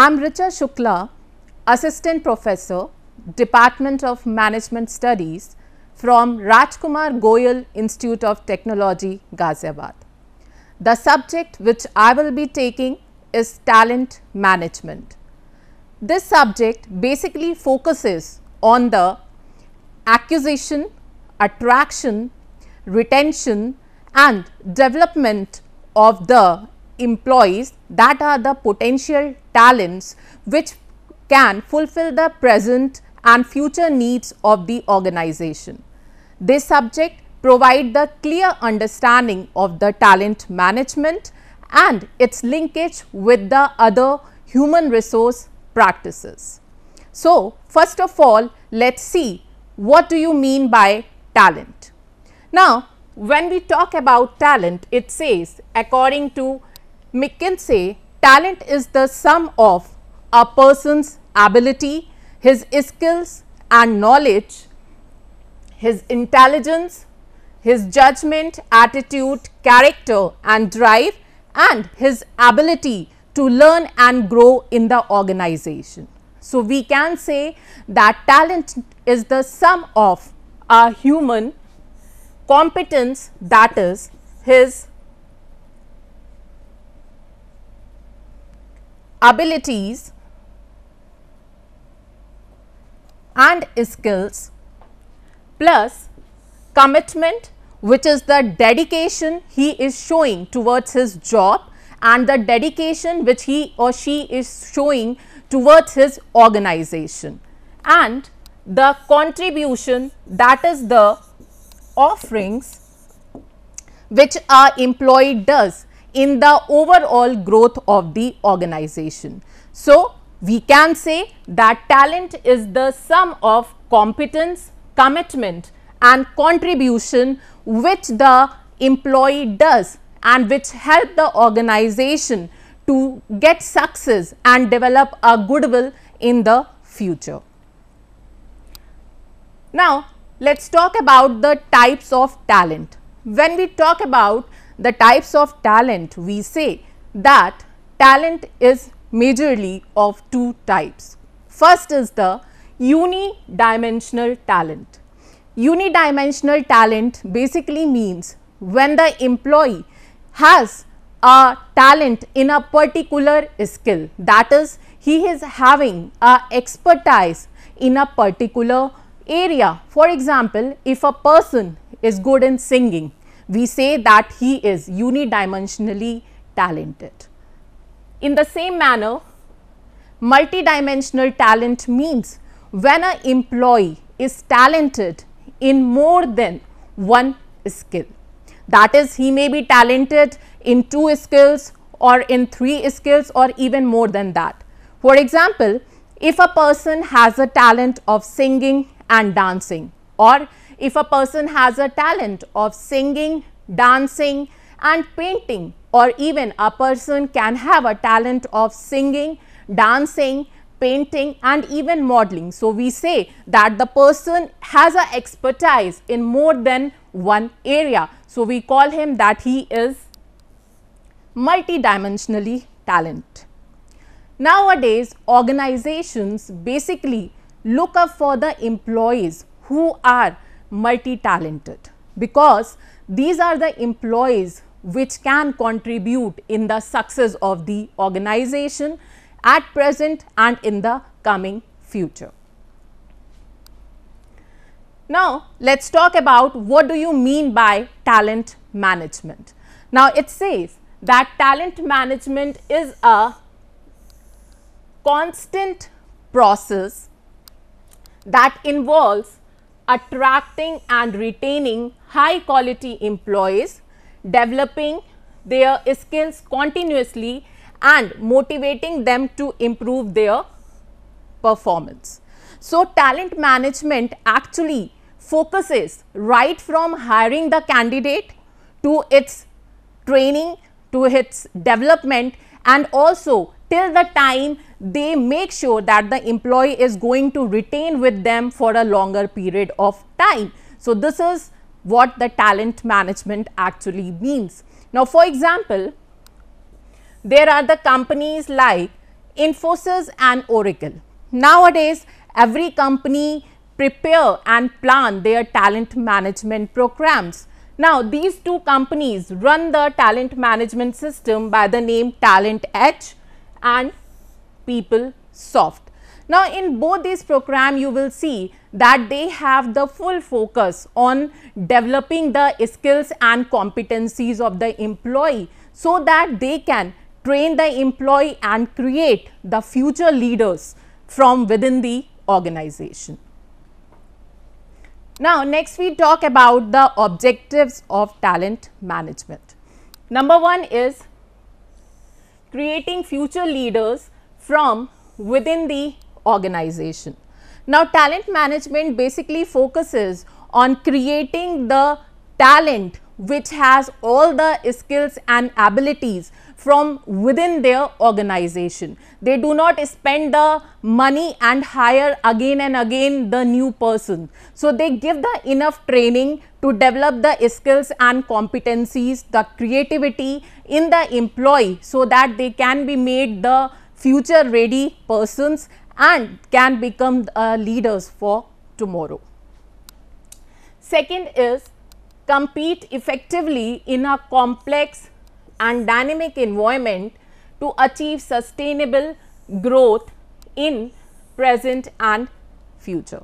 I am Richa Shukla, Assistant Professor, Department of Management Studies from Rajkumar Goyal Institute of Technology, Ghaziabad. The subject which I will be taking is talent management. This subject basically focuses on the acquisition, attraction, retention and development of the employees that are the potential talents which can fulfill the present and future needs of the organization. This subject provide the clear understanding of the talent management and its linkage with the other human resource practices. So, first of all, let's see what do you mean by talent. Now, when we talk about talent, it says according to McKinsey say talent is the sum of a person's ability, his skills and knowledge, his intelligence, his judgment, attitude, character and drive and his ability to learn and grow in the organization. So, we can say that talent is the sum of a human competence that is his abilities and skills plus commitment which is the dedication he is showing towards his job and the dedication which he or she is showing towards his organization and the contribution that is the offerings which our employee does in the overall growth of the organization. So, we can say that talent is the sum of competence, commitment and contribution which the employee does and which help the organization to get success and develop a goodwill in the future. Now, let us talk about the types of talent. When we talk about the types of talent, we say that talent is majorly of two types. First is the unidimensional talent. Unidimensional talent basically means when the employee has a talent in a particular skill that is he is having a expertise in a particular area. For example, if a person is good in singing we say that he is unidimensionally talented. In the same manner, multidimensional talent means when an employee is talented in more than one skill. That is, he may be talented in two skills or in three skills or even more than that. For example, if a person has a talent of singing and dancing or if a person has a talent of singing, dancing and painting or even a person can have a talent of singing, dancing, painting and even modeling. So, we say that the person has a expertise in more than one area. So, we call him that he is multidimensionally talent. Nowadays, organizations basically look up for the employees who are multi-talented because these are the employees which can contribute in the success of the organization at present and in the coming future. Now, let us talk about what do you mean by talent management. Now, it says that talent management is a constant process that involves attracting and retaining high quality employees, developing their skills continuously and motivating them to improve their performance. So, talent management actually focuses right from hiring the candidate to its training, to its development and also till the time they make sure that the employee is going to retain with them for a longer period of time. So, this is what the talent management actually means. Now, for example, there are the companies like Infosys and Oracle. Nowadays, every company prepare and plan their talent management programs. Now, these two companies run the talent management system by the name Talent Edge and people soft. Now, in both these program you will see that they have the full focus on developing the skills and competencies of the employee so that they can train the employee and create the future leaders from within the organization. Now, next we talk about the objectives of talent management. Number one is creating future leaders from within the organization. Now, talent management basically focuses on creating the talent which has all the skills and abilities from within their organization. They do not spend the money and hire again and again the new person. So, they give the enough training to develop the skills and competencies, the creativity in the employee so that they can be made the future ready persons and can become uh, leaders for tomorrow. Second is compete effectively in a complex and dynamic environment to achieve sustainable growth in present and future.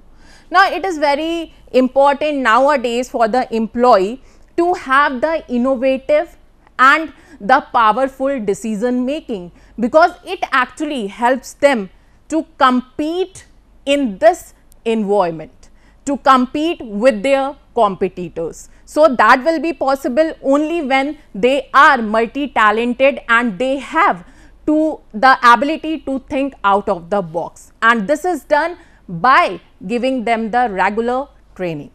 Now, it is very important nowadays for the employee to have the innovative and the powerful decision making because it actually helps them to compete in this environment, to compete with their competitors. So that will be possible only when they are multi-talented and they have to the ability to think out of the box and this is done by giving them the regular training.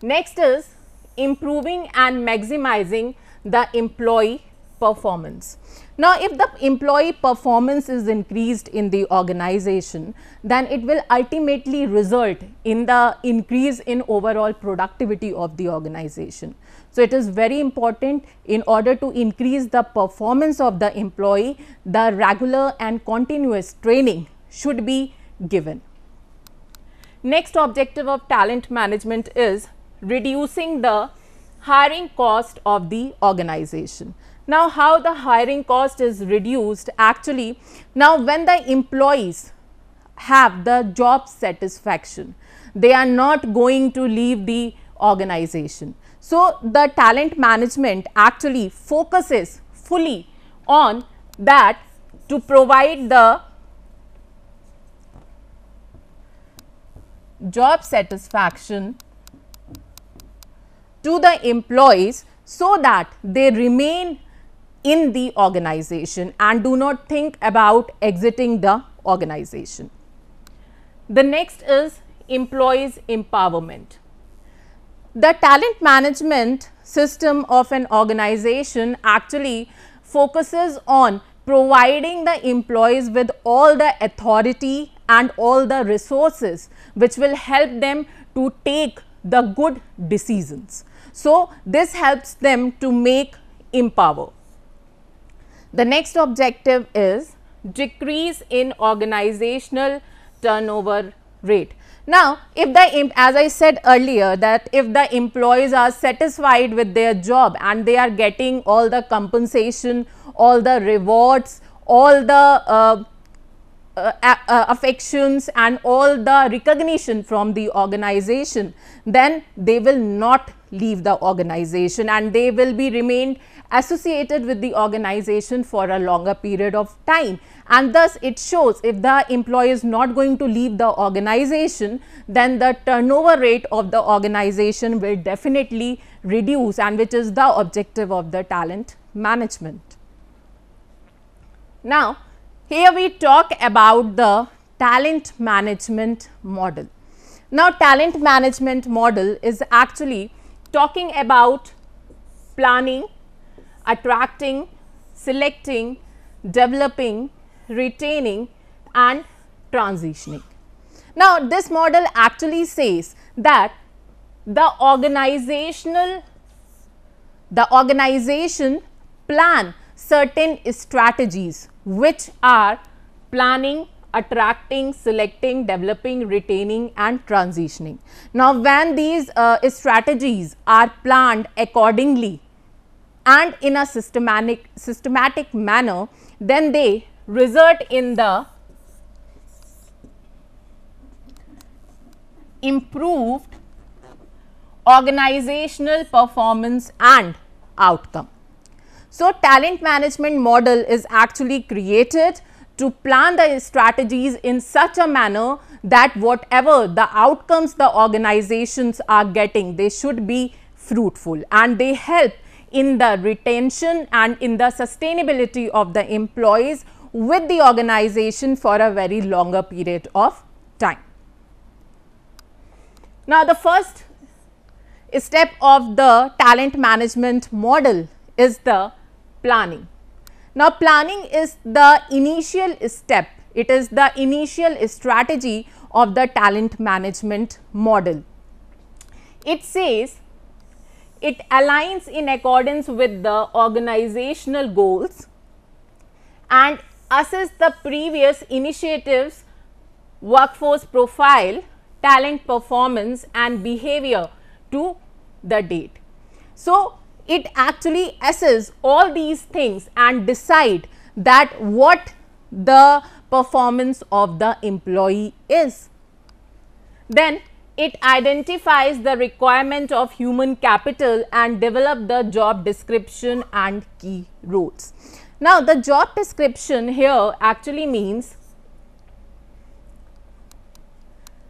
Next is improving and maximizing the employee performance. Now, if the employee performance is increased in the organization, then it will ultimately result in the increase in overall productivity of the organization. So, it is very important in order to increase the performance of the employee, the regular and continuous training should be given. Next objective of talent management is reducing the hiring cost of the organization. Now, how the hiring cost is reduced actually now when the employees have the job satisfaction, they are not going to leave the organization. So, the talent management actually focuses fully on that to provide the job satisfaction to the employees so that they remain in the organization and do not think about exiting the organization. The next is employees empowerment. The talent management system of an organization actually focuses on providing the employees with all the authority and all the resources which will help them to take the good decisions. So, this helps them to make empower. The next objective is decrease in organizational turnover rate. Now, if the as I said earlier that if the employees are satisfied with their job and they are getting all the compensation, all the rewards, all the uh, uh, uh, affections and all the recognition from the organization, then they will not leave the organization and they will be remained associated with the organization for a longer period of time. And thus it shows if the employee is not going to leave the organization, then the turnover rate of the organization will definitely reduce and which is the objective of the talent management. Now, here we talk about the talent management model. Now, talent management model is actually talking about planning, attracting, selecting, developing, retaining and transitioning. Now, this model actually says that the organizational, the organization plan certain strategies which are planning, attracting, selecting, developing, retaining and transitioning. Now, when these uh, strategies are planned accordingly, and in a systematic, systematic manner, then they result in the improved organizational performance and outcome. So, talent management model is actually created to plan the strategies in such a manner that whatever the outcomes the organizations are getting, they should be fruitful and they help in the retention and in the sustainability of the employees with the organization for a very longer period of time. Now, the first step of the talent management model is the planning. Now, planning is the initial step, it is the initial strategy of the talent management model. It says it aligns in accordance with the organizational goals and assess the previous initiatives, workforce profile, talent performance and behavior to the date. So, it actually assesses all these things and decide that what the performance of the employee is. Then it identifies the requirement of human capital and develop the job description and key roles. Now, the job description here actually means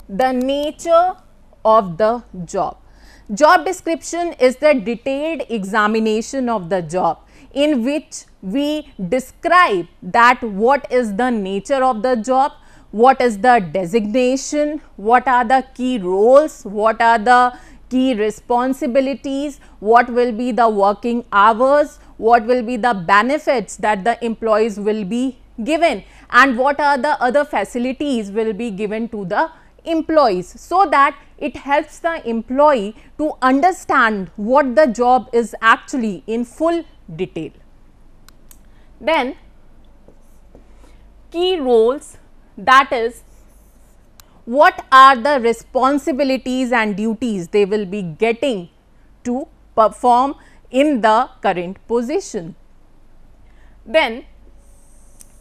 the nature of the job. Job description is the detailed examination of the job in which we describe that what is the nature of the job, what is the designation, what are the key roles, what are the key responsibilities, what will be the working hours, what will be the benefits that the employees will be given and what are the other facilities will be given to the employees so that it helps the employee to understand what the job is actually in full detail. Then key roles that is what are the responsibilities and duties they will be getting to perform in the current position. Then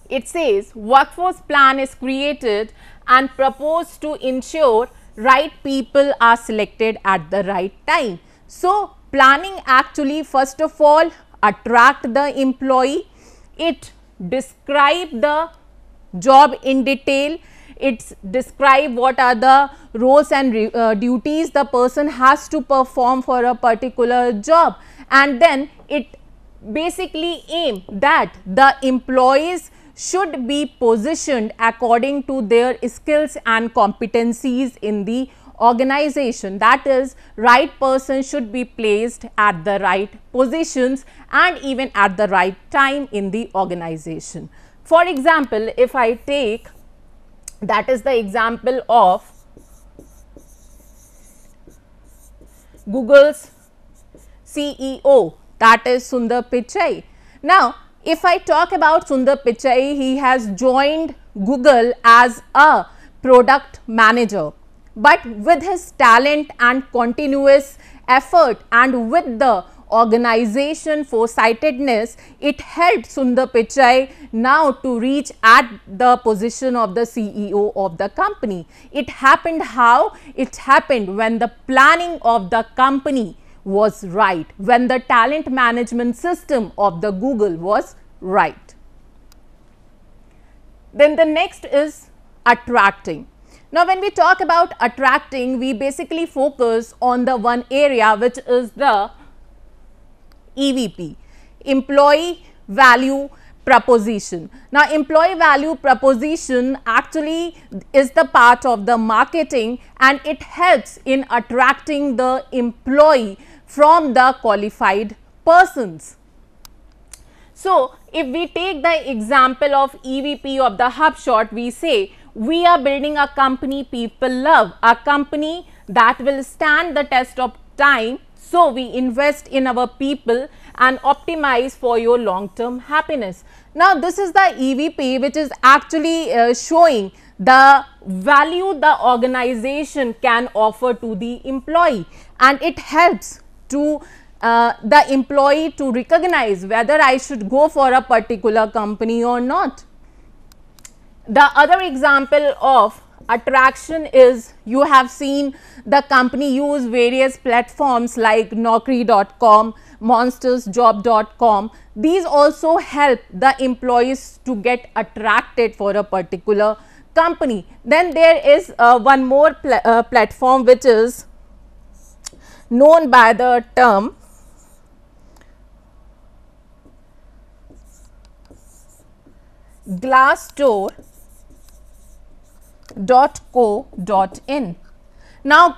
it says workforce plan is created and proposed to ensure right people are selected at the right time. So, planning actually first of all attract the employee, it describe the job in detail it's describe what are the roles and uh, duties the person has to perform for a particular job and then it basically aim that the employees should be positioned according to their skills and competencies in the organization that is right person should be placed at the right positions and even at the right time in the organization. For example, if I take that is the example of Google's CEO that is Sundar Pichai. Now, if I talk about Sundar Pichai, he has joined Google as a product manager. But with his talent and continuous effort and with the organization for sightedness, it helped Sundar Pichai now to reach at the position of the CEO of the company. It happened how? It happened when the planning of the company was right, when the talent management system of the Google was right. Then the next is attracting. Now, when we talk about attracting, we basically focus on the one area which is the EVP, employee value proposition. Now, employee value proposition actually is the part of the marketing and it helps in attracting the employee from the qualified persons. So, if we take the example of EVP of the HubShot, we say we are building a company people love, a company that will stand the test of time so we invest in our people and optimize for your long-term happiness. Now this is the EVP which is actually uh, showing the value the organization can offer to the employee and it helps to uh, the employee to recognize whether I should go for a particular company or not. The other example of attraction is you have seen the company use various platforms like naukri.com, monstersjob.com. These also help the employees to get attracted for a particular company. Then there is uh, one more pl uh, platform which is known by the term Glassdoor glassdoor.co.in. Now,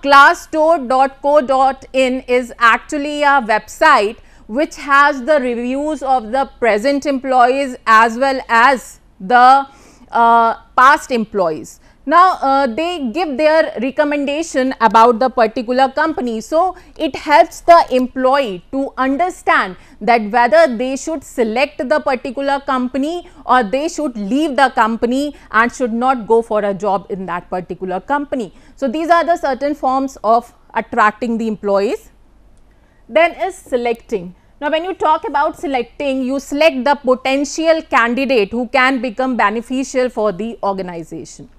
in is actually a website which has the reviews of the present employees as well as the uh, past employees. Now, uh, they give their recommendation about the particular company. So, it helps the employee to understand that whether they should select the particular company or they should leave the company and should not go for a job in that particular company. So, these are the certain forms of attracting the employees. Then is selecting. Now, when you talk about selecting, you select the potential candidate who can become beneficial for the organization.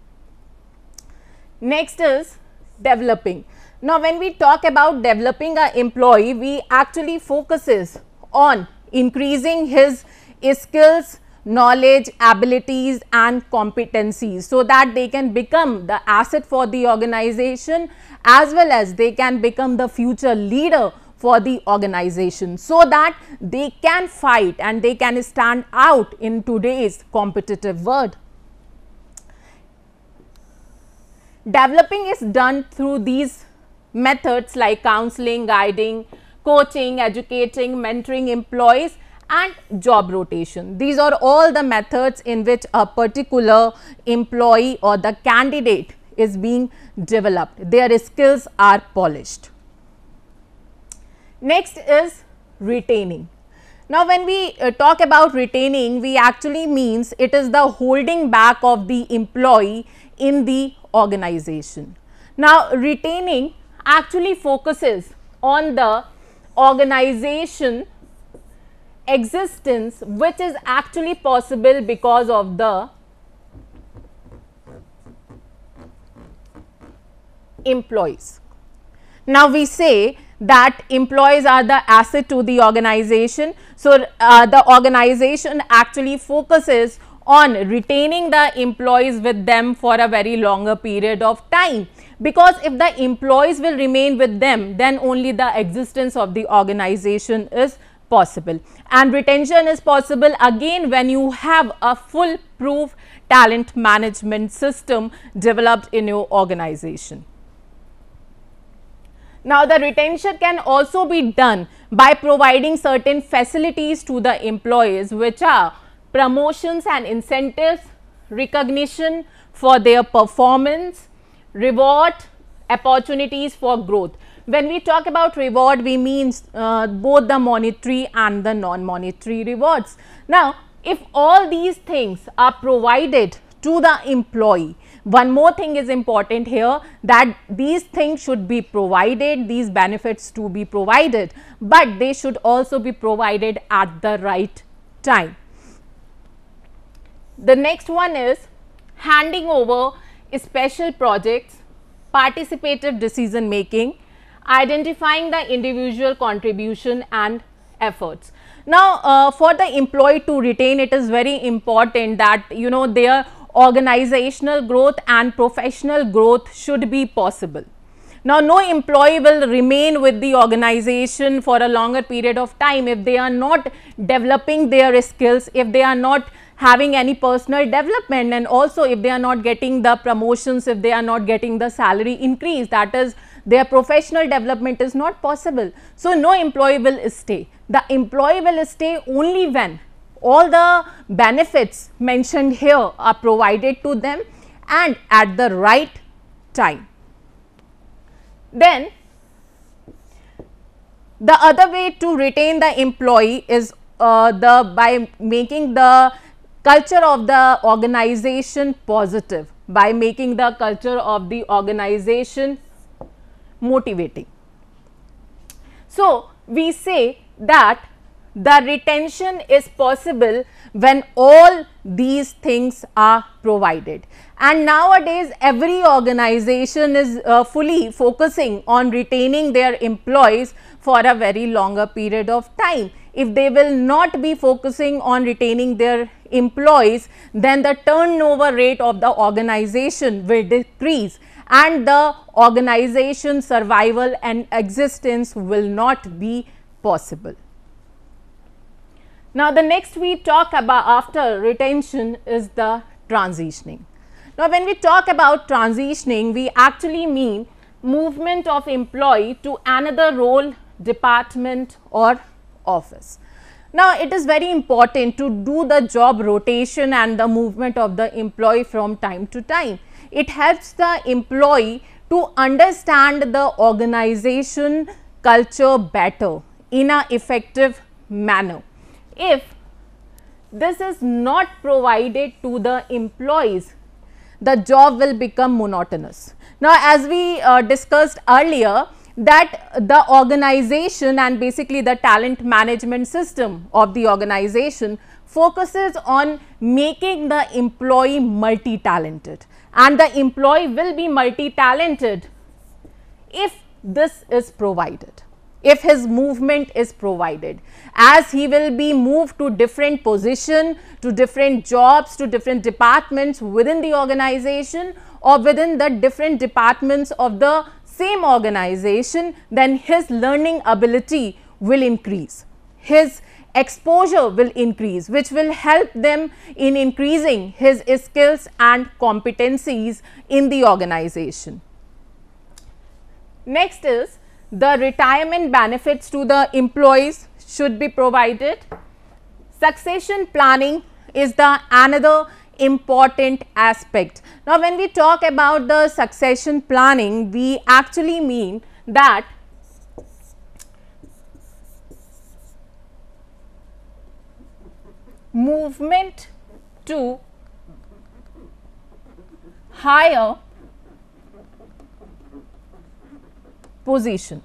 Next is developing. Now, when we talk about developing an employee, we actually focuses on increasing his, his skills, knowledge, abilities and competencies so that they can become the asset for the organization as well as they can become the future leader for the organization so that they can fight and they can stand out in today's competitive world. Developing is done through these methods like counseling, guiding, coaching, educating, mentoring employees and job rotation. These are all the methods in which a particular employee or the candidate is being developed. Their skills are polished. Next is retaining. Now, when we uh, talk about retaining, we actually means it is the holding back of the employee in the organization. Now, retaining actually focuses on the organization existence which is actually possible because of the employees. Now, we say that employees are the asset to the organization. So, uh, the organization actually focuses on retaining the employees with them for a very longer period of time because if the employees will remain with them then only the existence of the organization is possible and retention is possible again when you have a full-proof talent management system developed in your organization. Now, the retention can also be done by providing certain facilities to the employees which are promotions and incentives, recognition for their performance, reward, opportunities for growth. When we talk about reward, we mean uh, both the monetary and the non-monetary rewards. Now, if all these things are provided to the employee, one more thing is important here that these things should be provided, these benefits to be provided, but they should also be provided at the right time. The next one is handing over special projects, participative decision making, identifying the individual contribution and efforts. Now, uh, for the employee to retain, it is very important that you know their organizational growth and professional growth should be possible. Now, no employee will remain with the organization for a longer period of time if they are not developing their skills, if they are not having any personal development and also if they are not getting the promotions, if they are not getting the salary increase that is their professional development is not possible. So, no employee will stay. The employee will stay only when all the benefits mentioned here are provided to them and at the right time. Then the other way to retain the employee is uh, the by making the culture of the organization positive by making the culture of the organization motivating. So, we say that the retention is possible when all these things are provided. And nowadays, every organization is uh, fully focusing on retaining their employees for a very longer period of time. If they will not be focusing on retaining their employees, then the turnover rate of the organization will decrease and the organization survival and existence will not be possible. Now, the next we talk about after retention is the transitioning. Now, when we talk about transitioning, we actually mean movement of employee to another role, department or office. Now, it is very important to do the job rotation and the movement of the employee from time to time. It helps the employee to understand the organization culture better in an effective manner. If this is not provided to the employees, the job will become monotonous. Now, as we uh, discussed earlier, that the organization and basically the talent management system of the organization focuses on making the employee multi-talented and the employee will be multi-talented if this is provided if his movement is provided as he will be moved to different position to different jobs to different departments within the organization or within the different departments of the same organization, then his learning ability will increase. His exposure will increase which will help them in increasing his skills and competencies in the organization. Next is the retirement benefits to the employees should be provided. Succession planning is the another important aspect. Now, when we talk about the succession planning, we actually mean that movement to higher position.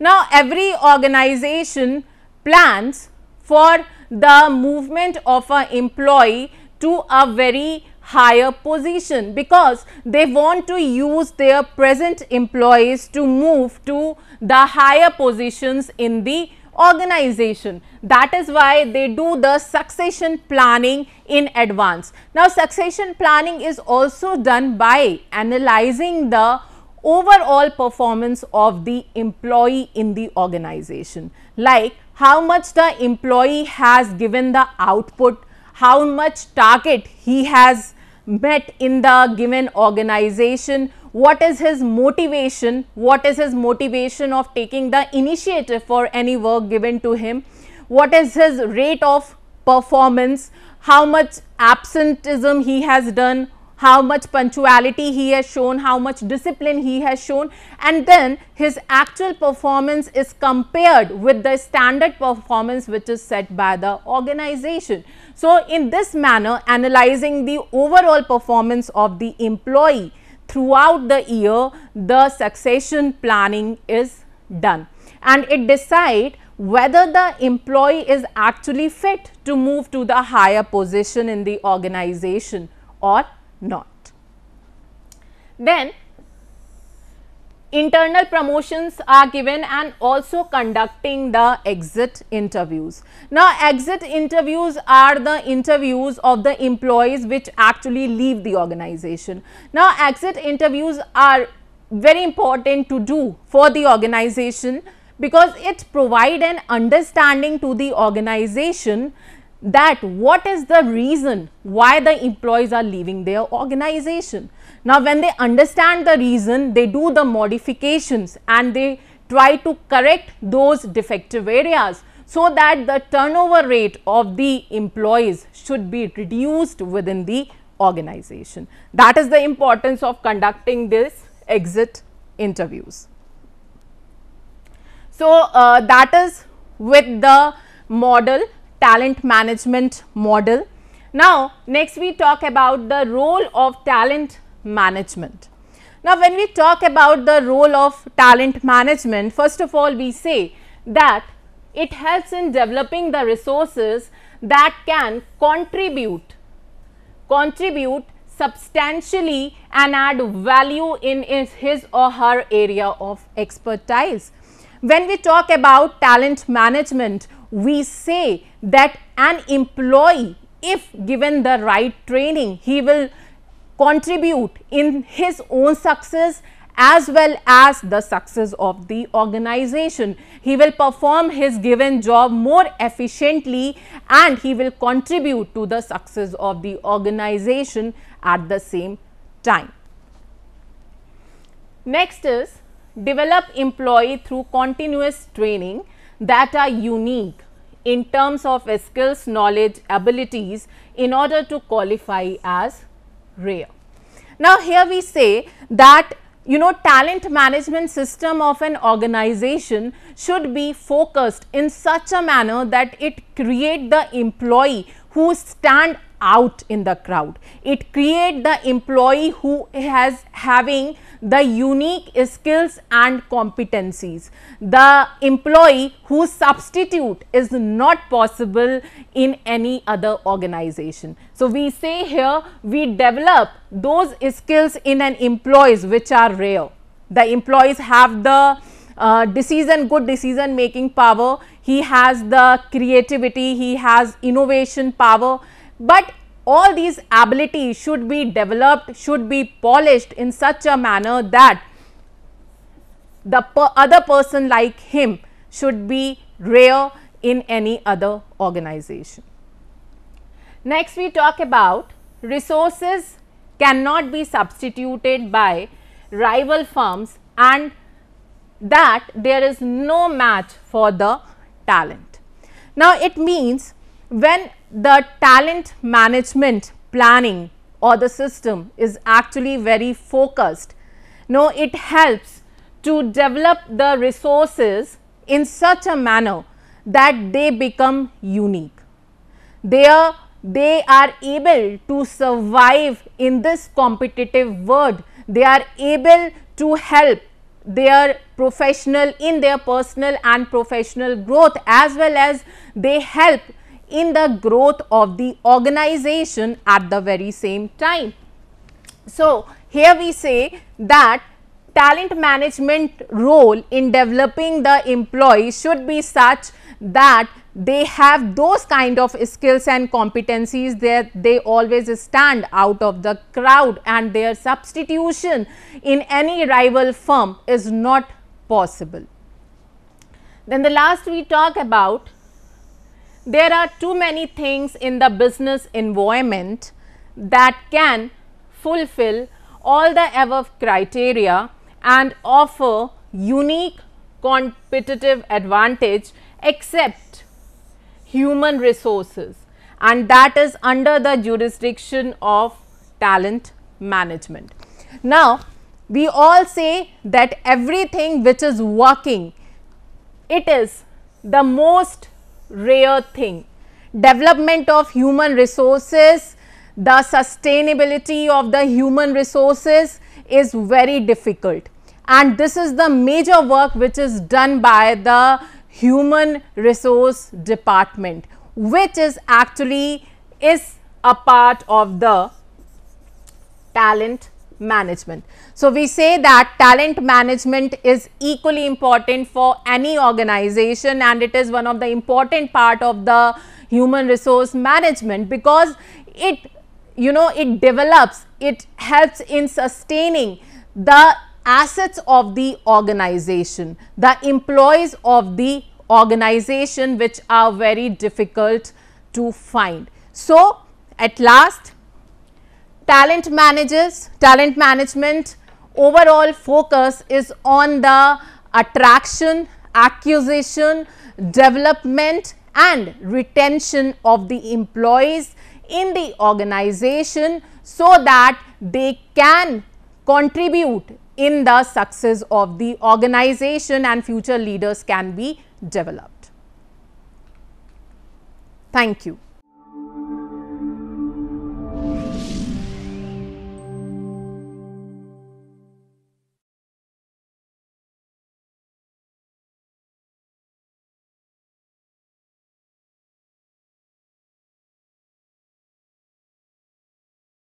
Now, every organization plans for the movement of an employee to a very higher position because they want to use their present employees to move to the higher positions in the organization. That is why they do the succession planning in advance. Now, succession planning is also done by analyzing the overall performance of the employee in the organization, like how much the employee has given the output how much target he has met in the given organization, what is his motivation, what is his motivation of taking the initiative for any work given to him, what is his rate of performance, how much absentism he has done, how much punctuality he has shown, how much discipline he has shown and then his actual performance is compared with the standard performance which is set by the organization. So, in this manner analyzing the overall performance of the employee throughout the year the succession planning is done and it decide whether the employee is actually fit to move to the higher position in the organization or not. Then internal promotions are given and also conducting the exit interviews. Now, exit interviews are the interviews of the employees which actually leave the organization. Now, exit interviews are very important to do for the organization because it provide an understanding to the organization that what is the reason why the employees are leaving their organization. Now, when they understand the reason, they do the modifications and they try to correct those defective areas so that the turnover rate of the employees should be reduced within the organization. That is the importance of conducting this exit interviews. So, uh, that is with the model talent management model. Now, next we talk about the role of talent management. Now, when we talk about the role of talent management, first of all we say that it helps in developing the resources that can contribute, contribute substantially and add value in his or her area of expertise. When we talk about talent management, we say that an employee if given the right training he will contribute in his own success as well as the success of the organization. He will perform his given job more efficiently and he will contribute to the success of the organization at the same time. Next is develop employee through continuous training that are unique in terms of skills, knowledge, abilities in order to qualify as rare. Now, here we say that you know talent management system of an organization should be focused in such a manner that it create the employee who stand out in the crowd. It create the employee who has having the unique skills and competencies. The employee whose substitute is not possible in any other organization. So, we say here we develop those skills in an employees which are rare. The employees have the uh, decision good decision making power he has the creativity he has innovation power but all these abilities should be developed, should be polished in such a manner that the per other person like him should be rare in any other organization. Next, we talk about resources cannot be substituted by rival firms and that there is no match for the talent. Now, it means when the talent management planning or the system is actually very focused. No, it helps to develop the resources in such a manner that they become unique. They are, they are able to survive in this competitive world. They are able to help their professional in their personal and professional growth as well as they help in the growth of the organization at the very same time. So, here we say that talent management role in developing the employee should be such that they have those kind of skills and competencies that they always stand out of the crowd and their substitution in any rival firm is not possible. Then the last we talk about there are too many things in the business environment that can fulfill all the above criteria and offer unique competitive advantage except human resources and that is under the jurisdiction of talent management. Now, we all say that everything which is working, it is the most rare thing. Development of human resources, the sustainability of the human resources is very difficult and this is the major work which is done by the human resource department which is actually is a part of the talent management. So, we say that talent management is equally important for any organization and it is one of the important part of the human resource management because it you know it develops it helps in sustaining the assets of the organization the employees of the organization which are very difficult to find. So, at last talent managers, talent management overall focus is on the attraction, acquisition, development and retention of the employees in the organization so that they can contribute in the success of the organization and future leaders can be developed. Thank you.